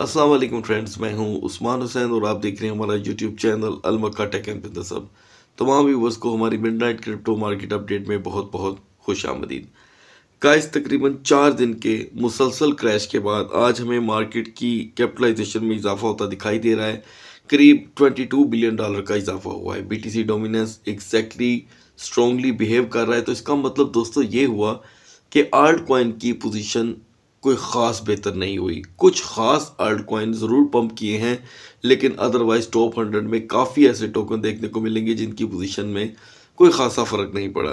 Aslam friends मैं हूं उस्मान हुसैन और आप देख रहे हैं हमारा YouTube channel Almakka tech and बिजनेसअप तमाम व्यूवर्स को हमारी midnight crypto market update में बहुत बहुत खुश आमदीद काइज तकरीबन चार दिन के मुसलसल क्रैश के बाद आज हमें मार्केट की कैपिटलाइजेशन में इजाफा होता दिखाई दे रहा है करीब 22 बिलियन डॉलर का इजाफा हुआ है C dominance exactly strongly behave कर रहा है तो इसका मतलब दोस्तों ये हुआ कि आर्ट कॉइन की पोजीशन कोई ख़ास बेहतर नहीं हुई कुछ ख़ास आल्ट कॉइन ज़रूर पंप किए हैं लेकिन अदरवाइज़ टॉप हंड्रेड में काफ़ी ऐसे टोकन देखने को मिलेंगे जिनकी पोजीशन में कोई ख़ासा फ़र्क नहीं पड़ा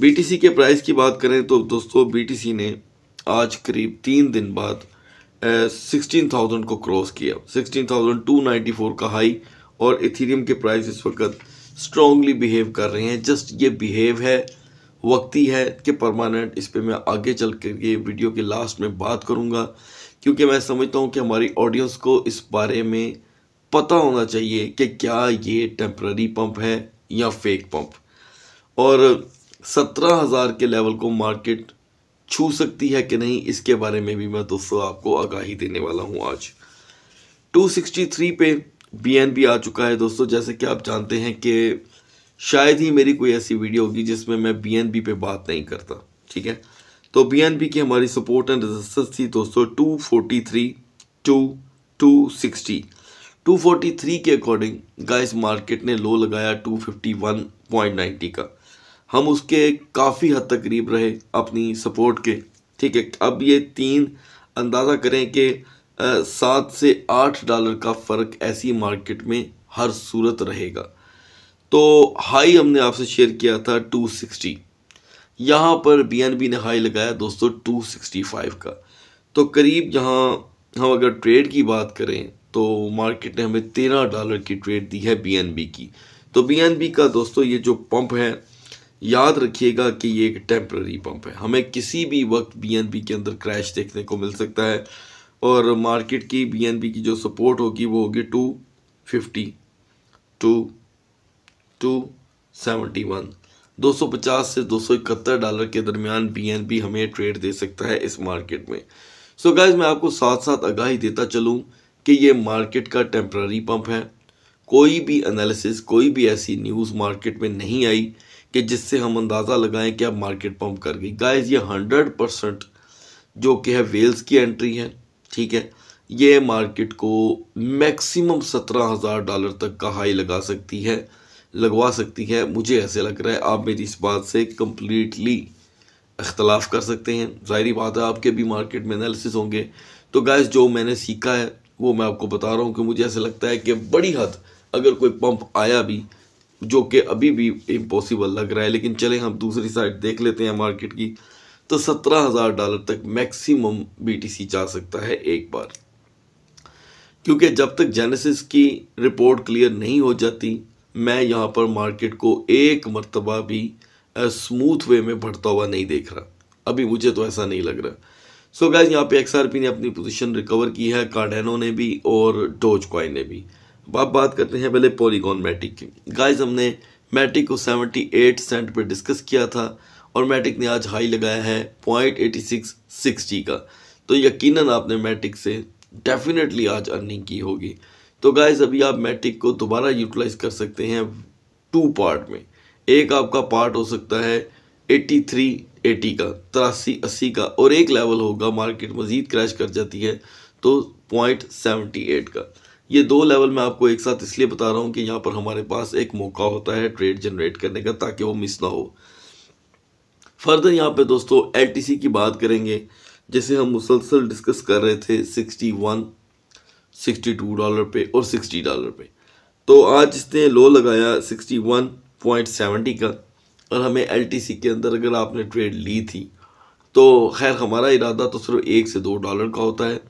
बीटीसी के प्राइस की बात करें तो दोस्तों बीटीसी ने आज करीब तीन दिन बाद सिक्सटीन थाउजेंड को क्रॉस किया sixteen thousand two ninety four का हाई और इथीरियम के प्राइस इस वक्त स्ट्रॉगली बिहेव कर रहे हैं जस्ट ये बिहेव है वक्त ही है कि परमानेंट इस पर मैं आगे चल कर ये वीडियो के लास्ट में बात करूँगा क्योंकि मैं समझता हूँ कि हमारी ऑडियंस को इस बारे में पता होना चाहिए कि क्या ये टेम्प्ररी पंप है या फेक पंप और सत्रह हज़ार के लेवल को मार्केट छू सकती है कि नहीं इसके बारे में भी मैं दोस्तों आपको आगाही देने वाला हूँ आज 263 पे बीएनबी आ चुका है दोस्तों जैसे कि आप जानते हैं कि शायद ही मेरी कोई ऐसी वीडियो होगी जिसमें मैं बी पे बात नहीं करता ठीक है तो बी की हमारी सपोर्ट एंड रेजिस्टेंस थी दोस्तों two forty three two two sixty 243 के अकॉर्डिंग गाइस मार्केट ने लो लगाया 251.90 का हम उसके काफ़ी हद तक करीब रहे अपनी सपोर्ट के ठीक है अब ये तीन अंदाज़ा करें कि सात से आठ डॉलर का फ़र्क ऐसी मार्केट में हर सूरत रहेगा तो हाई हमने आपसे शेयर किया था 260 यहाँ पर बी ने हाई लगाया दोस्तों 265 का तो करीब जहाँ हम अगर ट्रेड की बात करें तो मार्केट ने हमें तेरह डॉलर की ट्रेड दी है बी की तो बी का दोस्तों ये जो पंप है याद रखिएगा कि ये एक टेम्प्ररी पंप है हमें किसी भी वक्त बी के अंदर क्रैश देखने को मिल सकता है और मार्केट की बी की जो सपोर्ट होगी वो होगी two fifty two two seventy one दो सौ पचास से दो सौ इकहत्तर डॉलर के दरमियान बी हमें ट्रेड दे सकता है इस मार्केट में सो so गाइज मैं आपको साथ साथ आगाही देता चलूँ कि ये मार्केट का टेम्प्ररी पम्प है कोई भी एनालिसिस कोई भी ऐसी न्यूज़ मार्केट में नहीं आई कि जिससे हम अंदाज़ा लगाएं कि अब मार्केट पम्प कर गई गाइज ये हंड्रेड परसेंट जो कि है वेल्स की एंट्री है ठीक है ये मार्केट को मैक्सिमम सत्रह हज़ार डॉलर तक का हाई लगा सकती है लगवा सकती है मुझे ऐसे लग रहा है आप मेरी इस बात से कम्प्लीटली अख्तलाफ कर सकते हैं ज़ाहरी बात है आपके भी मार्केट में एनालिसिस होंगे तो गैस जो मैंने सीखा है वो मैं आपको बता रहा हूँ कि मुझे ऐसा लगता है कि बड़ी हद अगर कोई पंप आया भी जो कि अभी भी इम्पॉसिबल लग रहा है लेकिन चले हम दूसरी साइड देख लेते हैं मार्केट की तो सत्रह हज़ार डॉलर तक मैक्सिमम बीटीसी जा सकता है एक बार क्योंकि जब तक जेनेसिस की रिपोर्ट क्लियर नहीं हो जाती मैं यहाँ पर मार्केट को एक मरतबा भी स्मूथ वे में बढ़ता हुआ नहीं देख रहा अभी मुझे तो ऐसा नहीं लग रहा सो so गैस यहाँ पे एक्सआरपी ने अपनी पोजीशन रिकवर की है कार्डेनो ने भी और डोज क्वाइन ने भी अब बात करते हैं पहले पॉलीगॉन मैटिक की गाइज हमने मैटिक को 78 सेंट पर डिस्कस किया था और मैटिक ने आज हाई लगाया है पॉइंट एटी सिक्स सिक्सटी का तो यकीनन आपने मैटिक से डेफिनेटली आज अर्निंग की होगी तो गाइज अभी आप मैट्रिक को दोबारा यूटिलाइज कर सकते हैं टू पार्ट में एक आपका पार्ट हो सकता है एटी थ्री एटी का तिरासी अस्सी का और एक लेवल होगा मार्केट मजीद क्रैश कर जाती है तो पॉइंट सेवेंटी एट का ये दो लेवल मैं आपको एक साथ इसलिए बता रहा हूँ कि यहाँ पर हमारे पास एक मौका होता है ट्रेड जनरेट करने का ताकि वो मिस ना हो फर्दर यहाँ पे दोस्तों एल की बात करेंगे जैसे हम मुसलसल डिस्कस कर रहे थे sixty one sixty two dollar पे और सिक्सटी डॉलर पे तो आज इसने लो लगाया सिक्सटी वन पॉइंट सेवेंटी का और हमें एल टी सी के अंदर अगर आपने ट्रेड ली थी तो खैर हमारा इरादा तो सिर्फ एक से दो डॉलर का होता है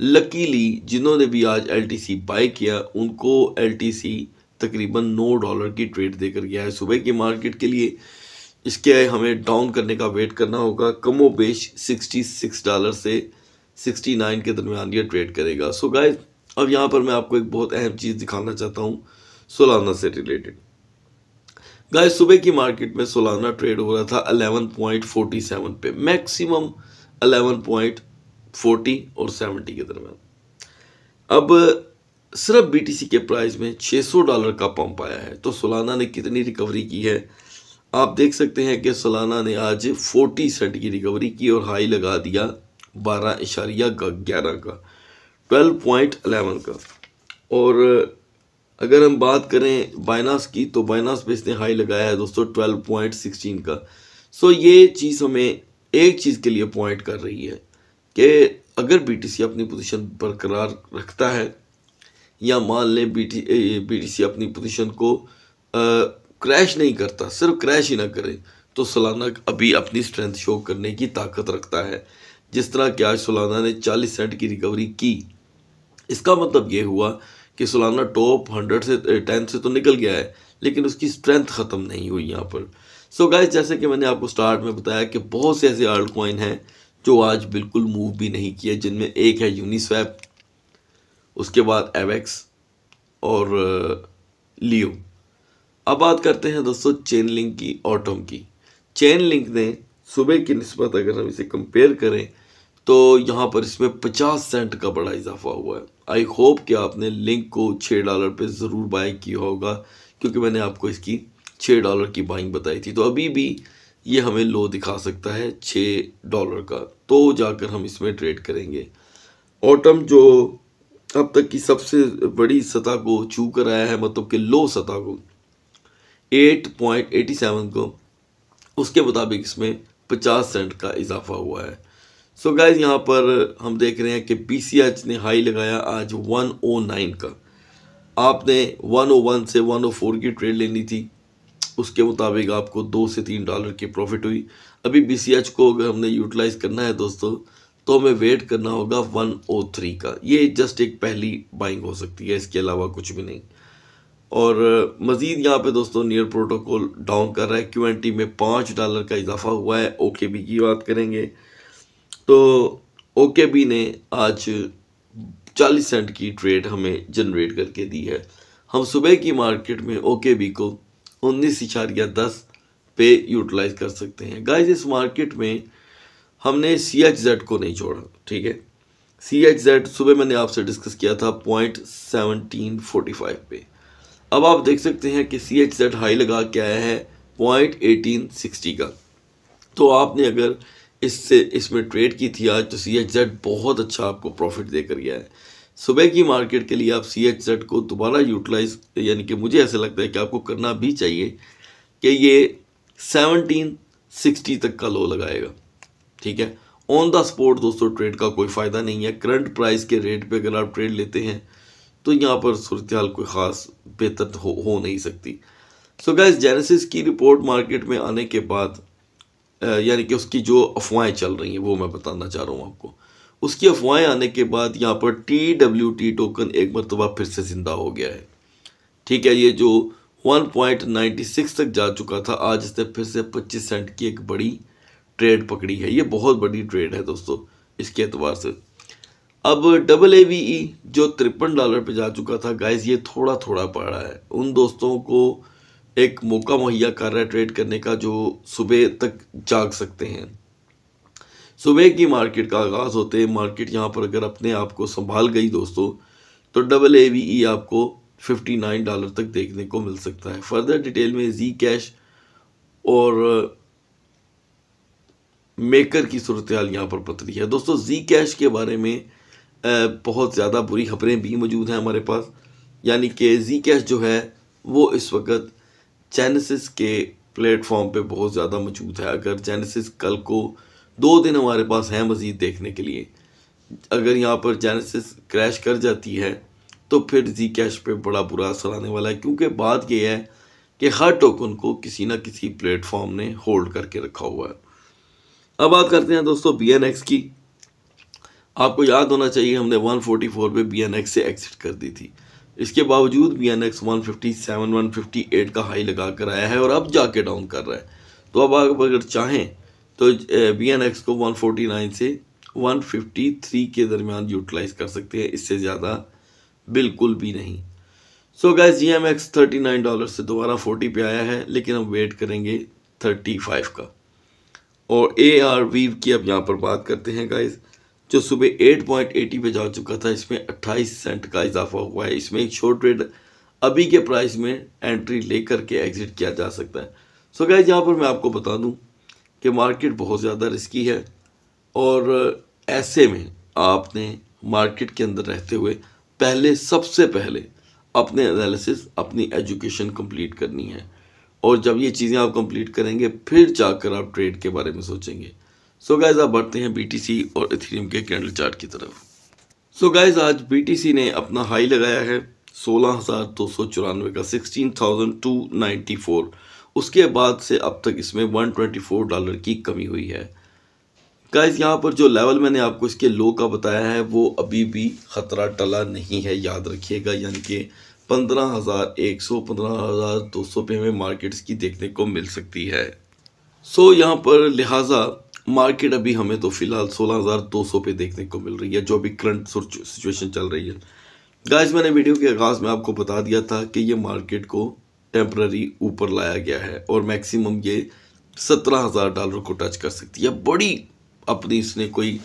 लकीली जिन्होंने भी आज एल टी सी बाई किया उनको एल टी सी तकरीबन नौ डॉलर की ट्रेड देकर गया है सुबह की मार्केट के लिए इसके हमें डाउन करने का वेट करना होगा कमो बेश सिक्सटी सिक्स डॉलर से सिक्सटी नाइन के दरमियान ये ट्रेड करेगा सो गाइस अब यहाँ पर मैं आपको एक बहुत अहम चीज़ दिखाना चाहता हूँ सोलाना से रिलेटेड गाय सुबह की मार्केट में सोलाना ट्रेड हो रहा था 11.47 पे मैक्सिमम 11.40 और 70 के दरमियान अब सिर्फ बीटीसी के प्राइस में 600 डॉलर का पंप आया है तो सोलाना ने कितनी रिकवरी की है आप देख सकते हैं कि सोलाना ने आज 40 सेंट की रिकवरी की और हाई लगा दिया बारह इशारिया का ग्यारह का ट्वेल्व पॉइंट अलेवन का और अगर हम बात करें बाइनास की तो बाइनास पे इसने हाई लगाया है दोस्तों ट्वेल्व पॉइंट सिक्सटीन का सो ये चीज़ हमें एक चीज़ के लिए पॉइंट कर रही है कि अगर बीटीसी अपनी पोजीशन बरकरार रखता है या मान लें बी टी अपनी पोजीशन को क्रैश नहीं करता सिर्फ क्रैश ही ना करे तो सलाना अभी अपनी स्ट्रेंथ शो करने की ताकत रखता है जिस तरह कि आज सोलाना ने 40 सेंट की रिकवरी की इसका मतलब ये हुआ कि सोलाना टॉप हंड्रेड से टेन से तो निकल गया है लेकिन उसकी स्ट्रेंथ ख़त्म नहीं हुई यहाँ पर सो so गाइस जैसे कि मैंने आपको स्टार्ट में बताया कि बहुत से ऐसे आर्ट कॉइन हैं जो आज बिल्कुल मूव भी नहीं किए जिनमें एक है यूनिस्वैप उसके बाद एवेक्स और लियो अब बात करते हैं दोस्तों चेन लिंक की ऑटम की चेन लिंक ने सुबह की नस्बत अगर हम इसे कंपेयर करें तो यहाँ पर इसमें पचास सेंट का बड़ा इजाफा हुआ है आई होप कि आपने लिंक को छः डॉलर पे ज़रूर बाई किया होगा क्योंकि मैंने आपको इसकी छः डॉलर की बाइंग बताई थी तो अभी भी ये हमें लो दिखा सकता है छः डॉलर का तो जाकर हम इसमें ट्रेड करेंगे ऑटम जो अब तक की सबसे बड़ी सतह को छू कर आया है मतलब कि लो सतह को एट पॉइंट एटी सेवन को उसके मुताबिक इसमें पचास सेंट का इजाफा हुआ है सो गाइज यहाँ पर हम देख रहे हैं कि बी ने हाई लगाया आज 109 का आपने 101 से 104 की ट्रेड लेनी थी उसके मुताबिक आपको दो से तीन डॉलर की प्रॉफिट हुई अभी बी को अगर हमने यूटिलाइज करना है दोस्तों तो हमें वेट करना होगा 103 का ये जस्ट एक पहली बाइंग हो सकती है इसके अलावा कुछ भी नहीं और मज़ीद यहाँ पे दोस्तों नियर प्रोटोकॉल डाउन कर रहा है क्यू में पाँच डॉलर का इजाफा हुआ है ओके बी की बात करेंगे तो ओके बी ने आज 40 सेंट की ट्रेड हमें जनरेट करके दी है हम सुबह की मार्केट में ओके बी को उन्नीस इशारिया दस पे यूटिलाइज कर सकते हैं गाइस इस मार्केट में हमने सी एच जेड को नहीं छोड़ा ठीक है सी एच जेड सुबह मैंने आपसे डिस्कस किया था पॉइंट सेवनटीन फोर्टी फाइव पे अब आप देख सकते हैं कि सी एच जेड हाई लगा के आया है पॉइंट एटीन सिक्सटी का तो आपने अगर इससे इसमें ट्रेड की थी आज तो सी एच जेड बहुत अच्छा आपको प्रॉफिट देकर गया है सुबह की मार्केट के लिए आप सी एच जेड को दोबारा यूटिलाइज यानी कि मुझे ऐसा लगता है कि आपको करना भी चाहिए कि ये सेवनटीन सिक्सटी तक का लो लगाएगा ठीक है ऑन द स्पॉट दोस्तों ट्रेड का कोई फ़ायदा नहीं है करंट प्राइस के रेट पे अगर आप ट्रेड लेते हैं तो यहाँ पर सूरत हाल कोई ख़ास बेहतर हो, हो नहीं सकती सो गैस जेनेसिस की रिपोर्ट मार्केट में आने के बाद यानी कि उसकी जो अफवाहें चल रही हैं वो मैं बताना चाह रहा हूँ आपको उसकी अफवाहें आने के बाद यहाँ पर टी डब्ल्यू टी टोकन एक मरतबा फिर से ज़िंदा हो गया है ठीक है ये जो 1.96 तक जा चुका था आज इसने फिर से 25 सेंट की एक बड़ी ट्रेड पकड़ी है ये बहुत बड़ी ट्रेड है दोस्तों इसके एतबार से अब डबल ए वी ई जो तिरपन डॉलर पर जा चुका था गाइज ये थोड़ा थोड़ा पड़ रहा है उन दोस्तों को एक मौका मुहैया कर रहा है ट्रेड करने का जो सुबह तक जाग सकते हैं सुबह की मार्केट का आगाज़ होते हैं मार्केट यहाँ पर अगर अपने आप को संभाल गई दोस्तों तो डबल ए वी ई आपको 59 डॉलर तक देखने को मिल सकता है फर्दर डिटेल में जी कैश और मेकर की सूरत हाल यहाँ पर पतली है दोस्तों जी कैश के बारे में बहुत ज़्यादा बुरी खबरें भी मौजूद हैं हमारे पास यानी कि जी कैश जो है वो इस वक्त जेनेसिस के प्लेटफॉर्म पे बहुत ज़्यादा मौजूद है अगर जेनेसिस कल को दो दिन हमारे पास हैं मज़ीद देखने के लिए अगर यहाँ पर जेनेसिस क्रैश कर जाती है तो फिर जी कैश पर बड़ा बुरा असर आने वाला है क्योंकि बात यह है कि हर टोकन को किसी ना किसी प्लेटफॉर्म ने होल्ड करके रखा हुआ है अब बात करते हैं दोस्तों बी एन एक्स की आपको याद होना चाहिए हमने 144 पे बी एन एक्स से एक्सिट कर दी थी इसके बावजूद भी N X one fifty seven one fifty eight का हाई लगा कर आया है और अब जाके डाउन कर रहा है तो अब आप अगर चाहें तो बी एन एक्स को वन फोर्टी नाइन से वन फिफ्टी थ्री के दरमियान यूटिलाइज कर सकते हैं इससे ज़्यादा बिल्कुल भी नहीं so gas G M X thirty nine dollar से दोबारा फोर्टी पे आया है लेकिन हम वेट करेंगे थर्टी फाइव का और ए आर वी की अब यहाँ पर बात करते हैं गाइज़ जो सुबह 8.80 पे जा चुका था इसमें 28 सेंट का इजाफा हुआ है इसमें एक शॉर्ट ट्रेड अभी के प्राइस में एंट्री लेकर के एग्जिट किया जा सकता है सो so यहाँ पर मैं आपको बता दूँ कि मार्केट बहुत ज़्यादा रिस्की है और ऐसे में आपने मार्केट के अंदर रहते हुए पहले सबसे पहले अपने एनालिसिस अपनी एजुकेशन कंप्लीट करनी है और जब ये चीज़ें आप कंप्लीट करेंगे फिर जाकर आप ट्रेड के बारे में सोचेंगे सो so गाइज आप बढ़ते हैं बी और इथीरियम के कैंडल चार्ट की तरफ सो so गाइज आज बी ने अपना हाई लगाया है सोलह हज़ार दो सौ चौरानवे का sixteen thousand two ninety four उसके बाद से अब तक इसमें वन ट्वेंटी फोर डॉलर की कमी हुई है गाइज यहाँ पर जो लेवल मैंने आपको इसके लो का बताया है वो अभी भी ख़तरा टला नहीं है याद रखिएगा यानी कि पंद्रह हज़ार एक सौ पंद्रह हज़ार दो सौ पे हमें मार्केट्स की देखने को मिल सकती है सो so, यहाँ पर लिहाजा मार्केट अभी हमें तो फिलहाल 16,200 पे देखने को मिल रही है जो अभी करंट सिचुएशन चल रही है गाइस मैंने वीडियो के आगाज़ में आपको बता दिया था कि ये मार्केट को टेम्प्ररी ऊपर लाया गया है और मैक्सिमम ये सत्रह हज़ार डॉलर को टच कर सकती है बड़ी अपनी इसने कोई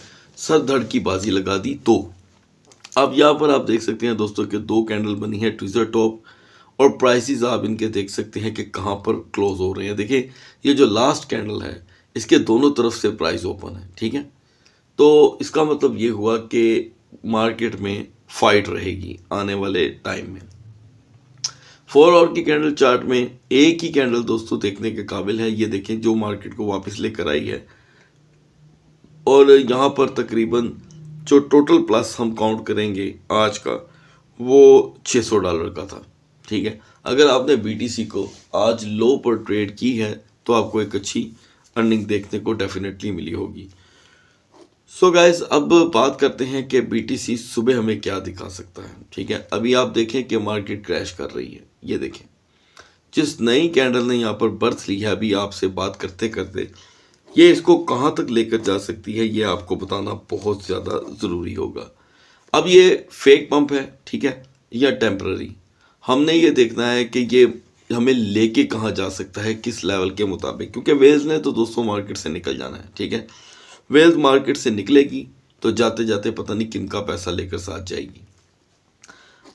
सर धड़ की बाजी लगा दी तो अब यहाँ पर आप देख सकते हैं दोस्तों के दो कैंडल बनी है ट्विजर टॉप और प्राइसिस आप इनके देख सकते हैं कि कहाँ पर क्लोज हो रहे हैं देखिए ये जो लास्ट कैंडल है इसके दोनों तरफ से प्राइस ओपन है ठीक है तो इसका मतलब ये हुआ कि मार्केट में फाइट रहेगी आने वाले टाइम में फोर आवर की कैंडल चार्ट में एक ही कैंडल दोस्तों देखने के काबिल है ये देखें जो मार्केट को वापस लेकर आई है और यहाँ पर तकरीबन जो टोटल प्लस हम काउंट करेंगे आज का वो 600 डॉलर का था ठीक है अगर आपने बीटीसी को आज लो पर ट्रेड की है तो आपको एक अच्छी अर्निंग देखने को डेफिनेटली मिली होगी सो so गाइज अब बात करते हैं कि बीटीसी सुबह हमें क्या दिखा सकता है ठीक है अभी आप देखें कि मार्केट क्रैश कर रही है ये देखें जिस नई कैंडल ने यहाँ पर बर्थ ली है अभी आपसे बात करते करते ये इसको कहाँ तक लेकर जा सकती है ये आपको बताना बहुत ज़्यादा ज़रूरी होगा अब ये फेक पंप है ठीक है या टेम्प्ररी हमने ये देखना है कि ये हमें लेके कहा जा सकता है किस लेवल के मुताबिक क्योंकि वेल्स ने तो दोस्तों मार्केट से निकल जाना है ठीक है वेल्स मार्केट से निकलेगी तो जाते जाते पता नहीं किन का पैसा लेकर साथ जाएगी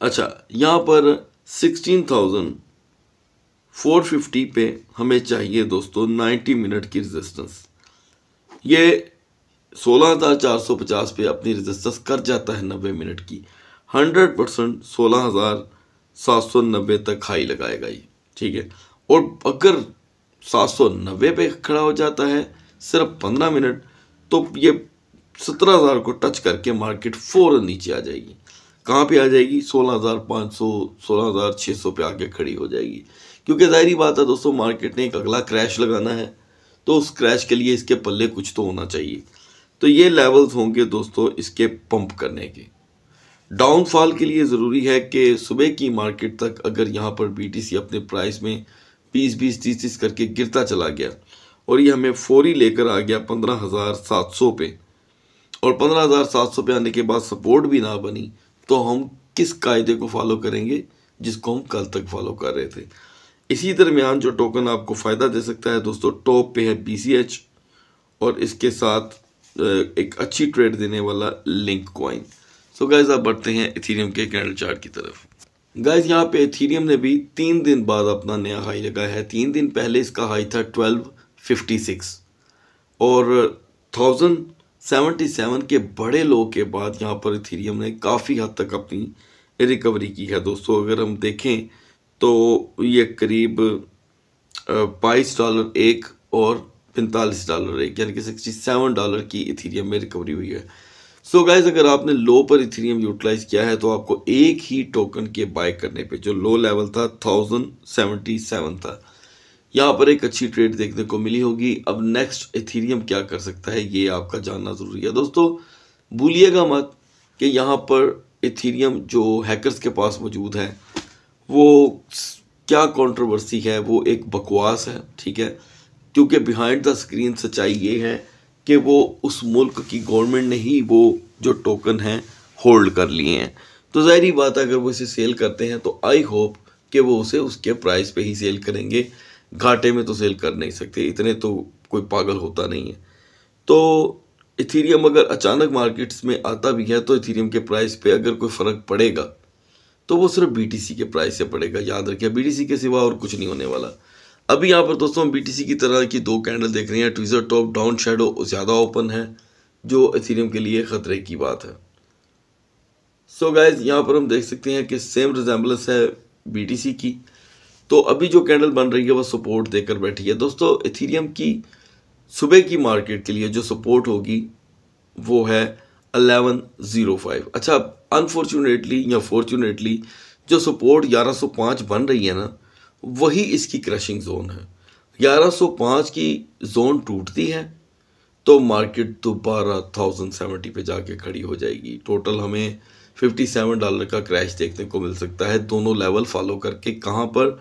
अच्छा यहाँ पर सिक्सटीन थाउजेंड फोर फिफ्टी पे हमें चाहिए दोस्तों नाइन्टी मिनट की रेजिस्टेंस ये सोलह हज़ार चार सौ पचास पे अपनी रेजिस्टेंस कर जाता है नब्बे मिनट की हंड्रेड परसेंट सोलह हज़ार सात सौ नब्बे तक हाई लगाएगा ये ठीक है और अगर सात सौ नब्बे पे खड़ा हो जाता है सिर्फ पंद्रह मिनट तो ये सत्रह हज़ार को टच करके मार्केट फ़ौर नीचे आ जाएगी कहाँ पे आ जाएगी सोलह हज़ार पाँच सौ सोलह हज़ार छः सौ पे आके खड़ी हो जाएगी क्योंकि ज़ाहरी बात है दोस्तों मार्केट ने एक अगला क्रैश लगाना है तो उस क्रैश के लिए इसके पल्ले कुछ तो होना चाहिए तो ये लेवल्स होंगे दोस्तों इसके पंप करने के डाउनफॉल के लिए ज़रूरी है कि सुबह की मार्केट तक अगर यहाँ पर बीटीसी अपने प्राइस में बीस बीस तीस तीस करके गिरता चला गया और ये हमें फौरी लेकर आ गया पंद्रह हज़ार सात सौ पे और पंद्रह हज़ार सात सौ पे आने के बाद सपोर्ट भी ना बनी तो हम किस कायदे को फॉलो करेंगे जिसको हम कल तक फॉलो कर रहे थे इसी दरमियान जो टोकन आपको फ़ायदा दे सकता है दोस्तों टॉप पे है बी और इसके साथ एक अच्छी ट्रेड देने वाला लिंक कॉइन सो गाइज आप बढ़ते हैं इथीरियम के कैंडल चार्ट की तरफ गाइज यहाँ पे इथीरियम ने भी तीन दिन बाद अपना नया हाई लगाया है तीन दिन पहले इसका हाई था ट्वेल्व फिफ्टी सिक्स और थाउजेंड सेवेंटी सेवन के बड़े लो के बाद यहाँ पर इथीरियम ने काफ़ी हद तक अपनी रिकवरी की है दोस्तों अगर हम देखें तो ये करीब बाईस डॉलर एक और पैंतालीस डॉलर एक यानी कि सिक्सटी सेवन डॉलर की इथीरियम में रिकवरी हुई है सो so गाइज अगर आपने लो पर इथेरियम यूटिलाइज किया है तो आपको एक ही टोकन के बाय करने पे जो लो लेवल था थाउजेंड सेवेंटी सेवन था यहाँ पर एक अच्छी ट्रेड देखने को मिली होगी अब नेक्स्ट इथेरियम क्या कर सकता है ये आपका जानना ज़रूरी है दोस्तों भूलिएगा मत कि यहाँ पर इथेरियम जो हैकर्स के पास मौजूद है वो क्या कंट्रोवर्सी है वो एक बकवास है ठीक है क्योंकि बिहाइंड द स्क्रीन सच्चाई ये है कि वो उस मुल्क की गवर्नमेंट ने ही वो जो टोकन हैं होल्ड कर लिए हैं तो ज़ाहरी बात अगर वो इसे सेल करते हैं तो आई होप कि वो उसे उसके प्राइस पे ही सेल करेंगे घाटे में तो सेल कर नहीं सकते इतने तो कोई पागल होता नहीं है तो इथीरियम अगर अचानक मार्केट्स में आता भी है तो इथीरियम के प्राइस पे अगर कोई फ़र्क पड़ेगा तो वो सिर्फ बीटीसी के प्राइस से पड़ेगा याद रखिए बीटीसी के सिवा और कुछ नहीं होने वाला अभी यहाँ पर दोस्तों हम बी की तरह की दो कैंडल देख रहे हैं ट्विजर टॉप डाउन शेडो ज़्यादा ओपन है जो एथीरियम के लिए ख़तरे की बात है सो so गाइज यहाँ पर हम देख सकते हैं कि सेम रिजेंबलेंस है बी की तो अभी जो कैंडल बन रही है वह सपोर्ट देकर बैठी है दोस्तों एथीरियम की सुबह की मार्केट के लिए जो सपोर्ट होगी वो है अलेवन ज़ीरो फाइव अच्छा अनफॉर्चुनेटली या फॉर्चुनेटली जो सपोर्ट ग्यारह सौ पाँच बन रही है ना वही इसकी क्रशिंग जोन है 1105 की जोन टूटती है तो मार्केट दोबारा थाउजेंड सेवेंटी पर जाके खड़ी हो जाएगी टोटल हमें 57 डॉलर का क्रैश देखने को मिल सकता है दोनों लेवल फॉलो करके कहाँ पर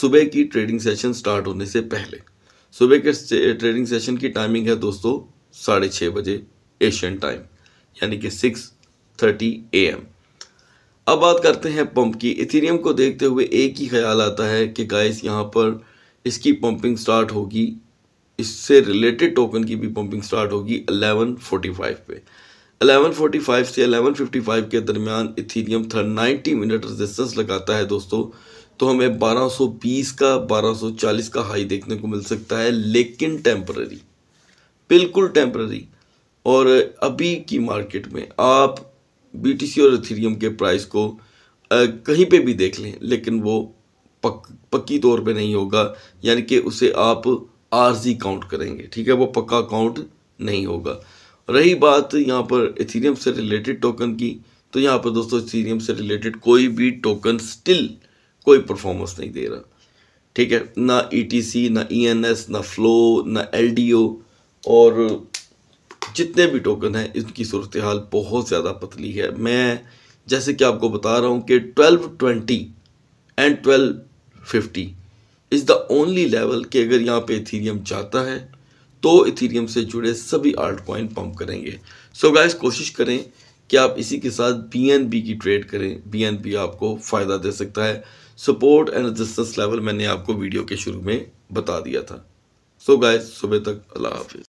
सुबह की ट्रेडिंग सेशन स्टार्ट होने से पहले सुबह के ट्रेडिंग सेशन की टाइमिंग है दोस्तों साढ़े छः बजे एशियन टाइम यानी कि सिक्स थर्टी ए एम अब बात करते हैं पंप की इथेरियम को देखते हुए एक ही ख्याल आता है कि गाइस यहाँ पर इसकी पंपिंग स्टार्ट होगी इससे रिलेटेड टोकन की भी पंपिंग स्टार्ट होगी 1145 पे 1145 से 1155 के दरमियान इथेरियम थर्ड 90 मिनट रेजिस्टेंस लगाता है दोस्तों तो हमें 1220 का 1240 का हाई देखने को मिल सकता है लेकिन टेम्प्ररी बिल्कुल टेम्प्ररी और अभी की मार्केट में आप बीटीसी और इथेरियम के प्राइस को कहीं पे भी देख लें लेकिन वो पक पक्की तौर पे नहीं होगा यानी कि उसे आप आरजी काउंट करेंगे ठीक है वो पक्का काउंट नहीं होगा रही बात यहाँ पर इथेरियम से रिलेटेड टोकन की तो यहाँ पर दोस्तों इथेरियम से रिलेटेड कोई भी टोकन स्टिल कोई परफॉर्मेंस नहीं दे रहा ठीक है ना ई टी सी ना ई एन एस ना फ्लो ना एल डी ओ और जितने भी टोकन हैं इनकी सूरत हाल बहुत ज़्यादा पतली है मैं जैसे कि आपको बता रहा हूँ कि twelve twenty and twelve fifty is the only level कि अगर यहाँ पे इथीरियम जाता है तो इथीरियम से जुड़े सभी आर्ट कॉइन पम्प करेंगे सो so गाइस कोशिश करें कि आप इसी के साथ बी की ट्रेड करें बी आपको फ़ायदा दे सकता है सपोर्ट एंड रजिस्टेंस लेवल मैंने आपको वीडियो के शुरू में बता दिया था सो गाइस सुबह तक अल्लाह हाफिज़